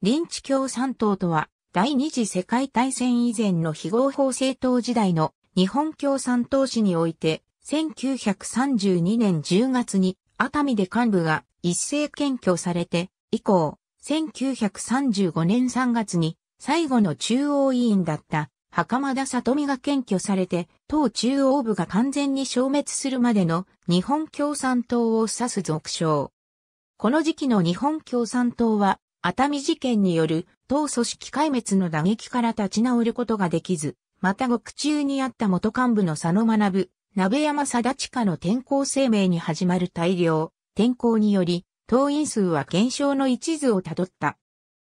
リンチ共産党とは、第二次世界大戦以前の非合法政党時代の日本共産党史において、1932年10月に熱海で幹部が一斉検挙されて、以降、1935年3月に最後の中央委員だった袴田里美が検挙されて、党中央部が完全に消滅するまでの日本共産党を指す俗称。この時期の日本共産党は熱海事件による党組織壊滅の打撃から立ち直ることができず、また獄中にあった元幹部の佐野学、鍋山貞親の転校声明に始まる大量、転校により、党員数は減少の一途をたどった。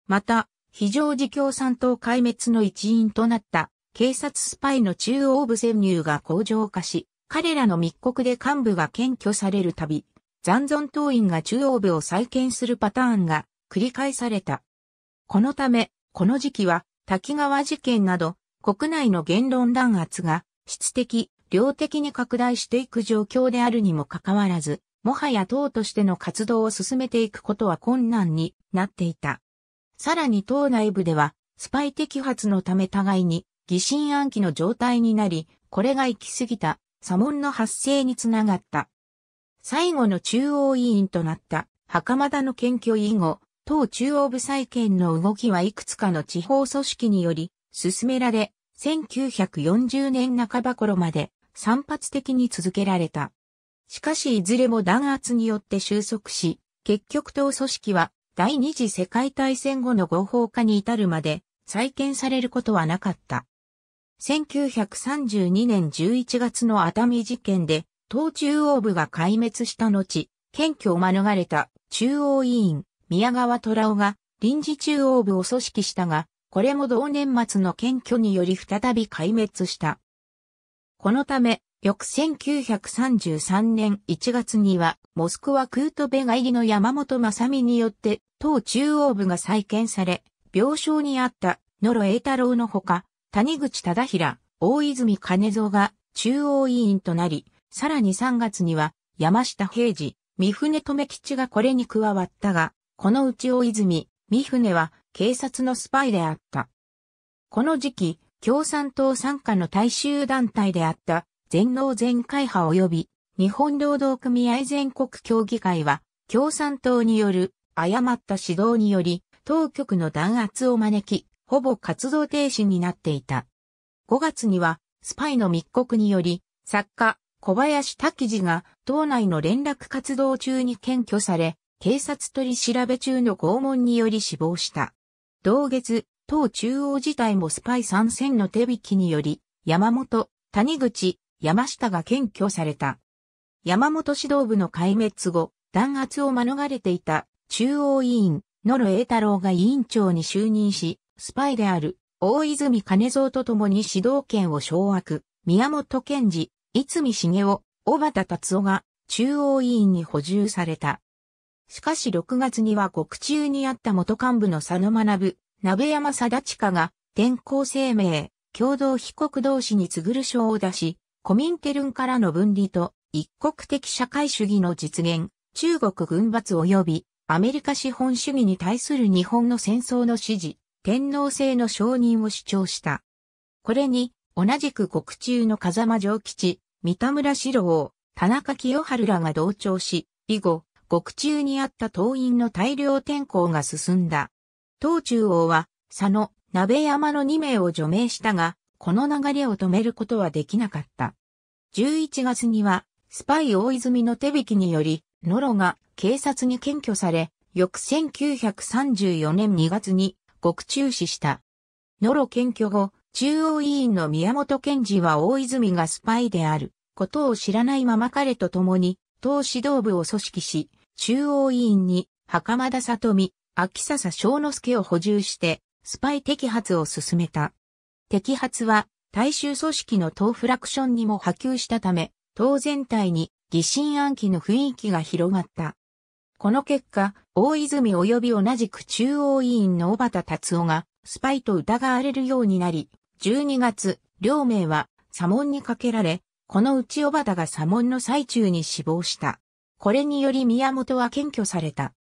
また、非常時共産党壊滅の一員となった警察スパイの中央部潜入が向上化し、彼らの密告で幹部が検挙されるたび、残存党員が中央部を再建するパターンが繰り返された。このため、この時期は、滝川事件など、国内の言論弾圧が、質的、量的に拡大していく状況であるにもかかわらず、もはや党としての活動を進めていくことは困難になっていた。さらに党内部では、スパイ摘発のため互いに疑心暗鬼の状態になり、これが行き過ぎた、左門の発生につながった。最後の中央委員となった、袴田の検挙以後、党中央部再建の動きはいくつかの地方組織により進められ、1940年半ば頃まで散発的に続けられた。しかしいずれも弾圧によって収束し、結局党組織は第二次世界大戦後の合法化に至るまで再建されることはなかった。1932年11月の熱海事件で、党中央部が壊滅した後、検挙を免れた中央委員、宮川虎尾が臨時中央部を組織したが、これも同年末の検挙により再び壊滅した。このため、翌1933年1月には、モスクワ空トベガりの山本正美によって、党中央部が再建され、病床にあった野呂栄太郎のほか、谷口忠平、大泉金蔵が中央委員となり、さらに3月には、山下平次、三船留吉がこれに加わったが、このうち大泉、三船は警察のスパイであった。この時期、共産党参加の大衆団体であった全農全会派及び日本労働組合全国協議会は共産党による誤った指導により当局の弾圧を招き、ほぼ活動停止になっていた。5月にはスパイの密告により作家小林滝次が党内の連絡活動中に検挙され警察取り調べ中の拷問により死亡した。同月、党中央自体もスパイ参戦の手引きにより、山本、谷口、山下が検挙された。山本指導部の壊滅後、弾圧を免れていた中央委員、野呂栄太郎が委員長に就任し、スパイである大泉金蔵と共に指導権を掌握、宮本賢治、逸見茂雄、小畑達夫が中央委員に補充された。しかし6月には獄中にあった元幹部の佐野学、鍋山貞親が、天候声明、共同被告同士にぐる賞を出し、コミンテルンからの分離と、一国的社会主義の実現、中国軍閥及び、アメリカ資本主義に対する日本の戦争の支持、天皇制の承認を主張した。これに、同じく国中の風間上吉、三田村四郎、田中清春らが同調し、以後、獄中にあった党員の大量転校が進んだ。党中央は、佐野、鍋山の2名を除名したが、この流れを止めることはできなかった。11月には、スパイ大泉の手引きにより、ノロが警察に検挙され、翌1934年2月に獄中死した。ノロ検挙後、中央委員の宮本賢治は大泉がスパイであることを知らないまま彼と共に、党指導部を組織し、中央委員に、袴田里美、秋笹正之助を補充して、スパイ摘発を進めた。摘発は、大衆組織の党フラクションにも波及したため、党全体に疑心暗鬼の雰囲気が広がった。この結果、大泉及び同じく中央委員の小畑達夫が、スパイと疑われるようになり、12月、両名は、左門にかけられ、このうち小畑が左門の最中に死亡した。これにより宮本は検挙された。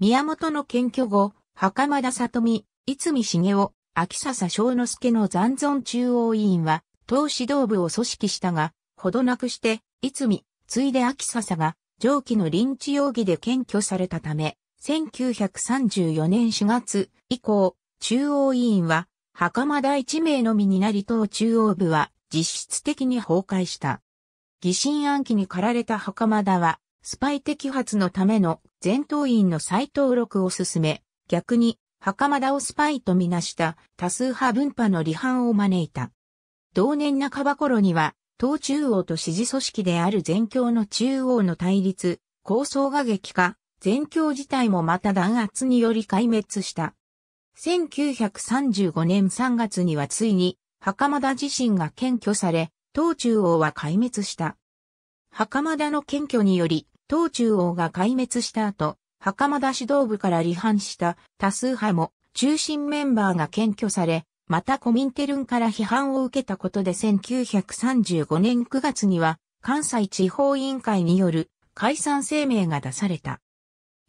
宮本の検挙後、袴田里美、逸見茂雄、秋笹正之助の残存中央委員は、党指導部を組織したが、ほどなくして、逸つついで秋笹が、上記の臨時容疑で検挙されたため、1934年4月以降、中央委員は、袴田一名のみになり党中央部は、実質的に崩壊した。疑心暗鬼に駆られた袴田は、スパイ摘発のための前頭院の再登録を進め、逆に、袴田をスパイとみなした多数派分派の離反を招いた。同年半ば頃には、党中央と支持組織である全教の中央の対立、構想が激化、全教自体もまた弾圧により壊滅した。1935年3月にはついに、袴田自身が検挙され、党中央は壊滅した。袴田の検挙により、東中央が壊滅した後、袴田指導部から離反した多数派も中心メンバーが検挙され、またコミンテルンから批判を受けたことで1935年9月には関西地方委員会による解散声明が出された。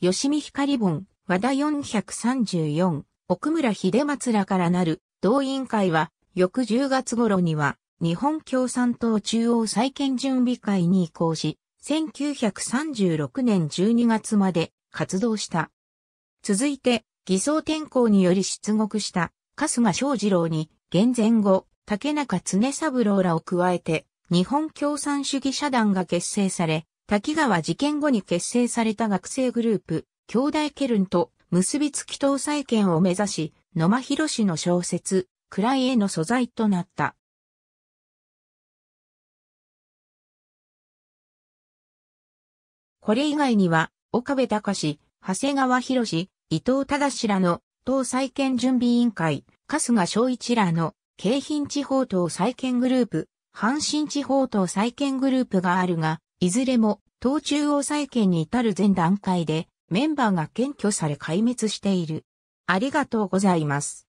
吉見光本、和田434、奥村秀松らからなる同委員会は翌10月頃には日本共産党中央再建準備会に移行し、1936年12月まで活動した。続いて、偽装転校により出国した春日章二郎に、現前後、竹中常三郎らを加えて、日本共産主義社団が結成され、滝川事件後に結成された学生グループ、兄弟ケルンと結びつき党再建を目指し、野間博士の小説、暗い絵の素材となった。これ以外には、岡部隆、長谷川博伊藤忠らの党再建準備委員会、春日昭一らの京浜地方党再建グループ、阪神地方党再建グループがあるが、いずれも党中央再建に至る前段階でメンバーが検挙され壊滅している。ありがとうございます。